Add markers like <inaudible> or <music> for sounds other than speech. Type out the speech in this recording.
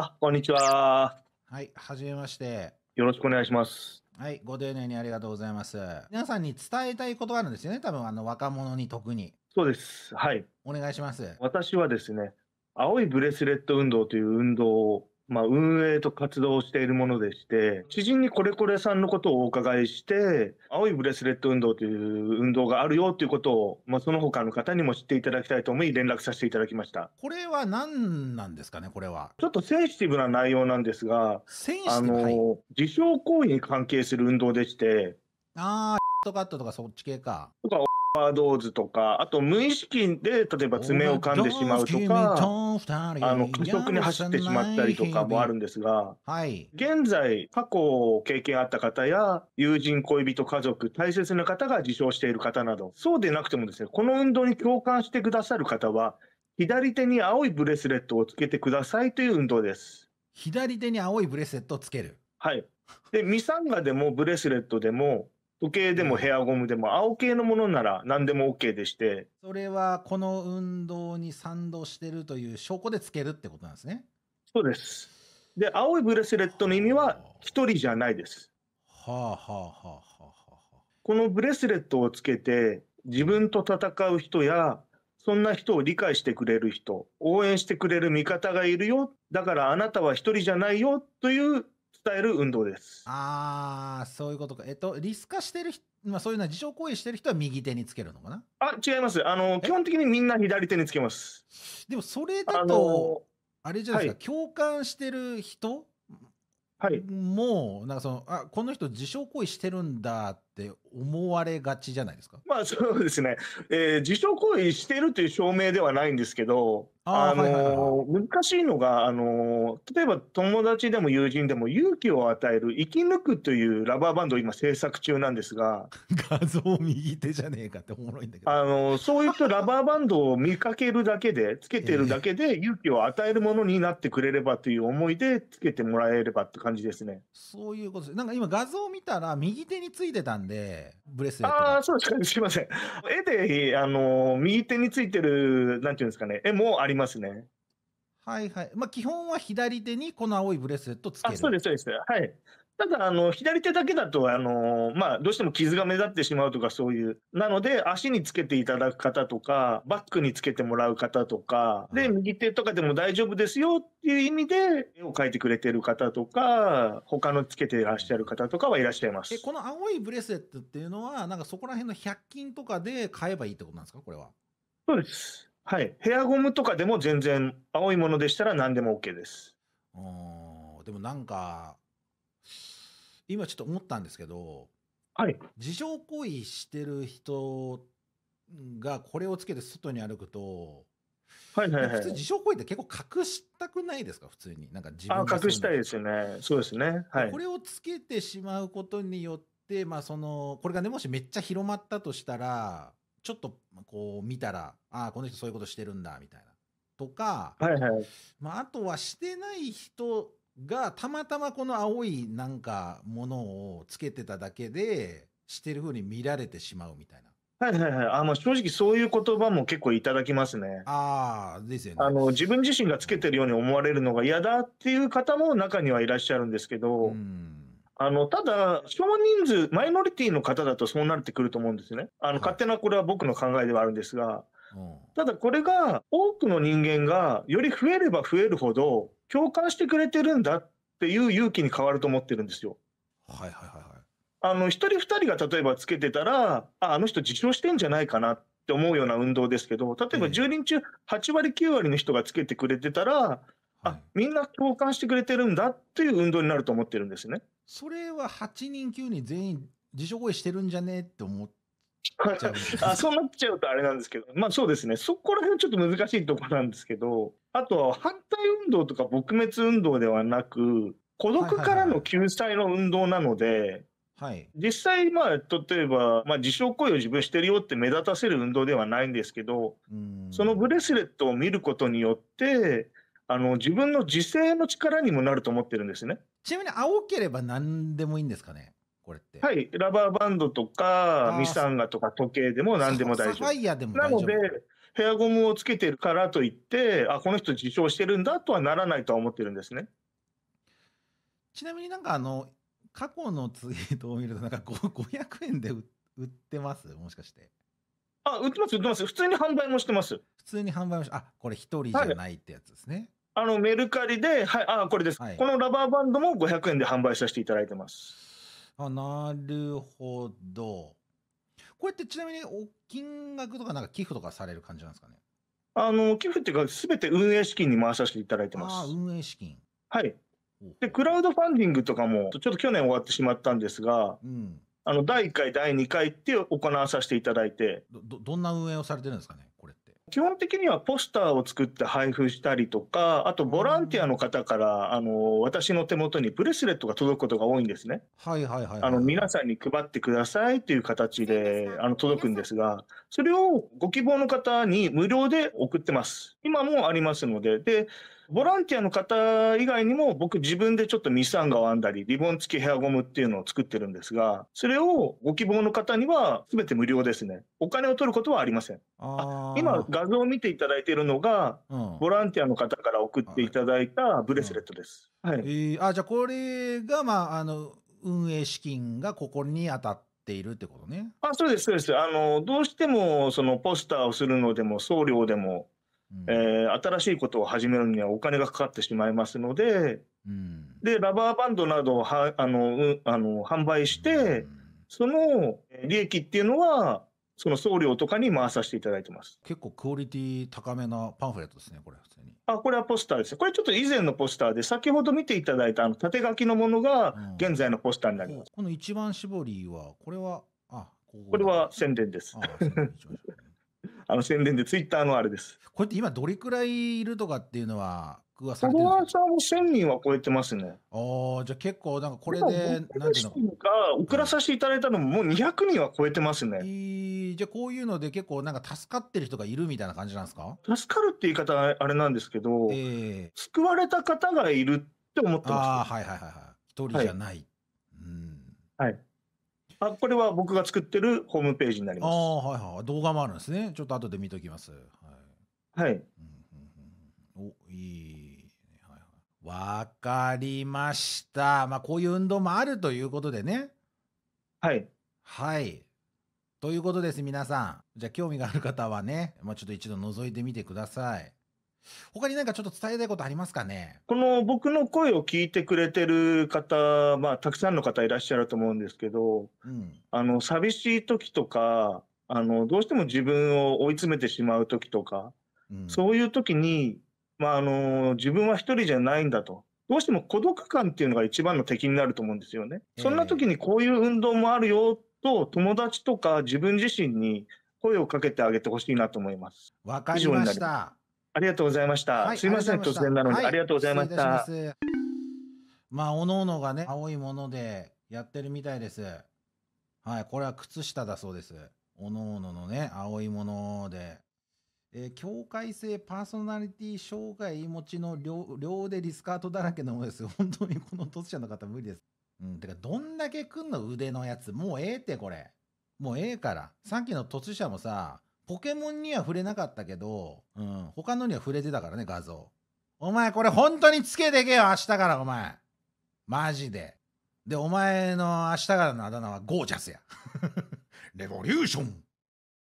あ、こんにちは。はい、はじめまして。よろしくお願いします。はい、ご丁寧にありがとうございます。皆さんに伝えたいことがあるんですよね、多分あの若者に特に。そうです。はい。お願いします。私はですね、青いブレスレット運動という運動をまあ、運営と活動をしているものでして、知人にこれこれさんのことをお伺いして、青いブレスレット運動という運動があるよということを、まあ、その他の方にも知っていただきたいと思い、連絡させていただきました。これは何なんですかね、これは。ちょっとセンシティブな内容なんですが、あの、自傷行為に関係する運動でして、あカットとかそっち系か。とかワードーズとか、あと無意識で例えば爪を噛んでしまうとか、あの、速に走ってしまったりとかもあるんですが、はい。現在、過去経験あった方や、友人、恋人、家族、大切な方が受賞している方など、そうでなくてもですね、この運動に共感してくださる方は、左手に青いブレスレットをつけてくださいという運動です。左手に青いブレスレットをつける。はい。で、ミサンガでもブレスレットでも、時計でもヘアゴムでも青系のものなら何でも OK でして。それはこの運動に賛同してるという証拠でつけるってことなんですね。そうです。で、青いブレスレットの意味は一人じゃないです。はあはあはあはあはあ。このブレスレットをつけて自分と戦う人やそんな人を理解してくれる人、応援してくれる味方がいるよ。だからあなたは一人じゃないよという伝える運動です。ああ、そういうことか。えっと、リス化してる人、まあ、そういうのは自傷行為してる人は右手につけるのかなあ、違います。あの、基本的にみんな左手につけます。でも、それだと、ああれじゃないですか、はい、共感してる人はい、もうなんかそのあこの人自傷行為してるんだっって思われがちじゃないですかまあそうですね、えー、自傷行為しているという証明ではないんですけど、あの難しいのが、あの例えば友達でも友人でも勇気を与える「生き抜く」というラバーバンドを今制作中なんですが <laughs> 画像右手じゃねえかっておもろいんだけどあのそういったラバーバンドを見かけるだけでつけてるだけで勇気を与えるものになってくれればという思いでつけてもらえればって感じですねそういうことですなんか今画像を見たら右手についてたんで、ブレスレットああ、そうですか、すいません。絵で、あの、右手についてる、なんていうんですかね、絵もありますね。はいはい。まあ、基本は左手にこの青いブレスレットつける。そうです、そうです。はい。ただ、あの、左手だけだと、あの、まあ、どうしても傷が目立ってしまうとかそういう。なので、足につけていただく方とか、バックにつけてもらう方とか、で、右手とかでも大丈夫ですよっていう意味で、絵を描いてくれてる方とか、他のつけていらっしゃる方とかはいらっしゃいます。え、この青いブレスレットっていうのは、なんかそこら辺の100均とかで買えばいいってことなんですかこれは。そうです。はい。ヘアゴムとかでも全然、青いものでしたら何でも OK です。でもなんか、今ちょっと思ったんですけど、はい。自傷行為してる人がこれをつけて外に歩くと、はいはいはい。普通自傷行為って結構隠したくないですか、普通に。なんか自分隠したいですよね。そうですね。はい。これをつけてしまうことによって、まあその、これがね、もしめっちゃ広まったとしたら、ちょっとこう見たら、ああ、この人そういうことしてるんだ、みたいな。とか、はいはい。まああとはしてない人がたまたまこの青いなんかものをつけてただけでしてるふうに見られてしまうみたいな。はいはいはい。あの、正直そういう言葉も結構いただきますね。ああ、ですよね。あの、自分自身がつけてるように思われるのが嫌だっていう方も中にはいらっしゃるんですけど、あの、ただ、少人数、マイノリティの方だとそうなってくると思うんですね。あの、勝手なこれは僕の考えではあるんですが、うん、ただこれが多くの人間がより増えれば増えるほど、共感してくれてるんだっていう勇気に変わると思ってるんですよ。はいはいはいあの、一人二人が例えばつけてたら、あ、あの人自称してんじゃないかなって思うような運動ですけど、例えば10人中8割9割の人がつけてくれてたら、あ、みんな共感してくれてるんだっていう運動になると思ってるんですね。それは8人9人全員自称声してるんじゃねって思っちゃうあそうなっちゃうとあれなんですけど、まあそうですね。そこら辺ちょっと難しいとこなんですけど、あとは反対運動とか撲滅運動ではなく、孤独からの救済の運動なので、はい、実際、まあ、例えば、まあ、自傷行為を自分してるよって目立たせる運動ではないんですけど、そのブレスレットを見ることによって、あの、自分の自制の力にもなると思ってるんですね。ちなみに、青ければ何でもいいんですかねこれって。はい。ラバーバンドとか、ミサンガとか時計でも何でも大丈夫。サファイアでもなので、ヘアゴムをつけてるからといって、あ、この人自称してるんだとはならないとは思ってるんですね。ちなみになんかあの、過去のツイートを見ると、なんか500円で売ってますもしかして。あ、売ってます、売ってます。普通に販売もしてます。普通に販売もしあ、これ一人じゃないってやつですね。はい、あの、メルカリで、はい、あ、これです、はい、このラバーバンドも500円で販売させていただいてます。あ、なるほど。これってちなみにお金額とかなんか寄付とかされる感じなんですかねあの、寄付っていうか、すべて運営資金に回させていただいてます。あ運営資金。はい。で、クラウドファンディングとかも、ちょっと去年終わってしまったんですが、うん、あの、第1回、第2回って行わさせていただいて。ど、どんな運営をされてるんですかね基本的にはポスターを作って配布したりとか、あとボランティアの方から、あの、私の手元にブレスレットが届くことが多いんですね。はいはいはい、はい、あの、皆さんに配ってくださいという形で、あの、届くんですが、それをご希望の方に無料で送ってます。今もありますので、で、ボランティアの方以外にも僕自分でちょっとミサンガを編んだり、リボン付きヘアゴムっていうのを作ってるんですが、それをご希望の方には全て無料ですね。お金を取ることはありません。あ今画像を見ていただいているのが、うん、ボランティアの方から送っていただいたブレスレットです。はい。えー、あ、じゃあこれが、まあ、あの、運営資金がここに当たって、ているってことね。あそうです、そうです。あの、どうしても、そのポスターをするのでも、送料でも、えー、新しいことを始めるにはお金がかかってしまいますので、うん、で、ラバーバンドなどをはあのあの販売して、うん、その利益っていうのは、その送料とかに回させていただいてます。結構クオリティ高めなパンフレットですね、これ、普通に。あ、これはポスターですこれちょっと以前のポスターで、先ほど見ていただいたあの縦書きのものが現在のポスターになります。うん、この一番絞りは、これは、あ、ここれは宣伝です。あああの宣伝で、ツイッターのあれです。これって今、どれくらいいるとかっていうのは、フォロワーさんも1000人は超えてますね。ああ、じゃあ結構、なんかこれで、何てのか、送らさせていただいたのも、もう200人は超えてますね。えー、じゃあこういうので、結構、なんか助かってる人がいるみたいな感じなんですか助かるって言い方あれなんですけど、えー、救われた方がいるって思ってます、ね。ああ、はいはいはいはい。一人じゃない。はい、うん。はい。あこれは僕が作ってるホームページになります。あ、はいはい。動画もあるんですね。ちょっと後で見ときます。はい。はい。うんうんうん、お、いい、はいはい。わかりました。まあ、こういう運動もあるということでね。はい。はい。ということです、皆さん。じゃあ、興味がある方はね、まあ、ちょっと一度覗いてみてください。他に何かちょっと伝えたいことありますかねこの僕の声を聞いてくれてる方、まあ、たくさんの方いらっしゃると思うんですけど、うん、あの、寂しい時とか、あの、どうしても自分を追い詰めてしまう時とか、うん、そういう時に、まあ、あの、自分は一人じゃないんだと。どうしても孤独感っていうのが一番の敵になると思うんですよね。そんな時にこういう運動もあるよと、友達とか自分自身に声をかけてあげてほしいなと思います。わかりました。ありがとうございました。はい、すいません突然なのに、はい、ありがとうございました。まあ、おのおのがね、青いものでやってるみたいです。はい、これは靴下だそうです。おのおののね、青いもので。えー、境界性パーソナリティ障害持ちの両両腕リスカートだらけのものです。<laughs> 本当にこの突者の方無理です。うん、てか、どんだけくんの腕のやつ、もうええってこれ。もうええから。さっきの突者もさ、ポケモンには触れなかったけど、うん、他のには触れてたからね、画像。お前、これ本当につけてけよ、明日から、お前。マジで。で、お前の明日からのあだ名はゴージャスや。<laughs> レボリューション